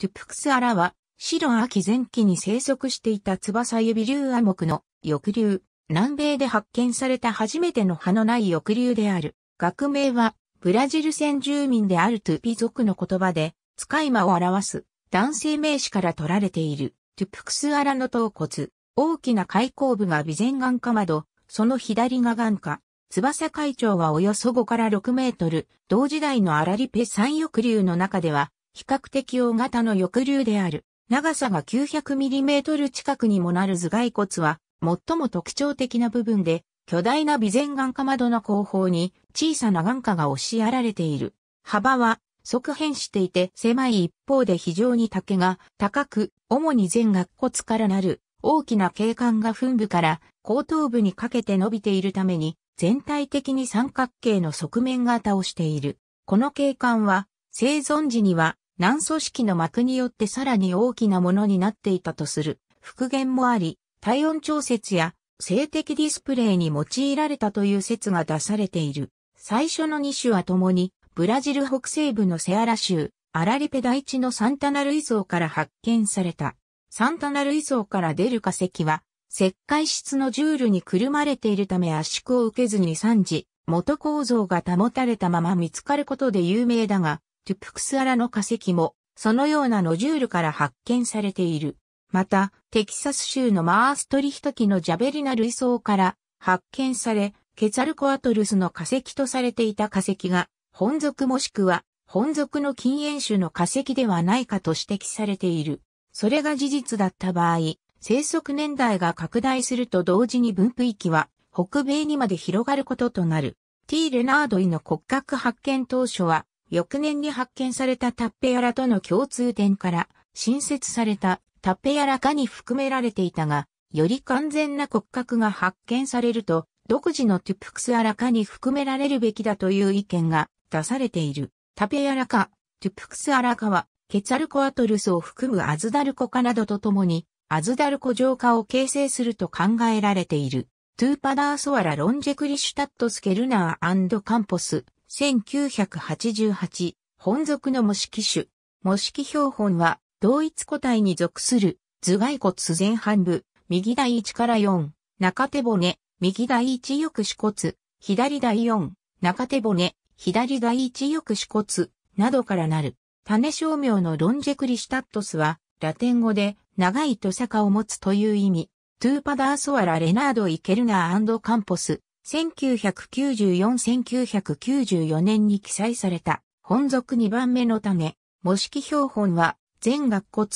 トゥプクスアラは、白秋前期に生息していた翼指竜亜目の翼竜、南米で発見された初めての葉のない翼竜である。学名は、ブラジル先住民であるトゥピ族の言葉で、使い魔を表す男性名詞から取られている、トゥプクスアラの頭骨、大きな開口部が備前眼科窓、その左が眼科。翼会長はおよそ5から6メートル、同時代のアラリペ山翼竜の中では比較的大型の翼竜である。長さが 900mm 近くにもなる頭蓋骨は、最も特徴的な部分で、巨大な備前眼科窓の後方に小さな眼科が押しやられている。幅は側変していて狭い一方で非常に竹が高く、主に全顎骨からなる大きな景観が噴部から後頭部にかけて伸びているために全体的に三角形の側面が倒している。この景観は生存時には軟組織の膜によってさらに大きなものになっていたとする復元もあり、体温調節や性的ディスプレイに用いられたという説が出されている。最初の2種は共に、ブラジル北西部のセアラ州、アラリペ大地のサンタナルソウから発見された。サンタナルソウから出る化石は、石灰質のジュールにくるまれているため圧縮を受けずに3時、元構造が保たれたまま見つかることで有名だが、トゥプクスアラの化石も、そのようなノジュールから発見されている。また、テキサス州のマーストリヒト機のジャベリナ類層から発見され、ケツァルコアトルスの化石とされていた化石が、本属もしくは、本属の禁煙種の化石ではないかと指摘されている。それが事実だった場合、生息年代が拡大すると同時に分布域は北米にまで広がることとなる。T. レナードイの骨格発見当初は翌年に発見されたタッペヤラとの共通点から、新設されたタッペヤラ科に含められていたが、より完全な骨格が発見されると、独自のトゥプクスアラ科に含められるべきだという意見が出されている。タペヤラ科、トゥプクスアラ科は、ケツァルコアトルスを含むアズダルコ科などとともに、アズダルコ浄化を形成すると考えられている。トゥーパダーソアラ・ロンジェクリシュタットスケルナーカンポス、1988、本属の模式種。模式標本は、同一個体に属する、頭蓋骨前半部、右第1から4、中手骨、右第1翼子骨、左第4、中手骨、左第1翼子骨、などからなる。種商名のロンジェクリシタットスは、ラテン語で、長いと坂を持つという意味。トゥーパダーソアラ・レナード・イケルナーカンポス、1994-1994年に記載された本属2番目の種、模式標本は、全額骨、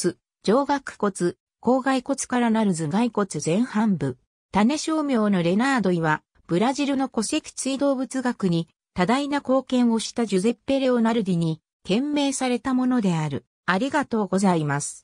上顎骨、後外骨からなる頭蓋骨前半部。種商名のレナードイは、ブラジルの戸籍追動物学に多大な貢献をしたジュゼッペ・レオナルディに、懸命されたものである。ありがとうございます。